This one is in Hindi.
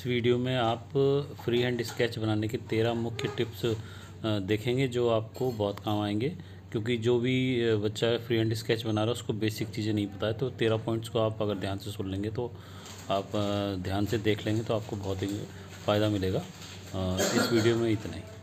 इस वीडियो में आप फ्री हैंड स्केच बनाने के तेरह मुख्य टिप्स देखेंगे जो आपको बहुत काम आएंगे क्योंकि जो भी बच्चा फ्री हैंड स्केच बना रहा है उसको बेसिक चीज़ें नहीं पता है तो तेरह पॉइंट्स को आप अगर ध्यान से सुन लेंगे तो आप ध्यान से देख लेंगे तो आपको बहुत ही फ़ायदा मिलेगा इस वीडियो में इतना ही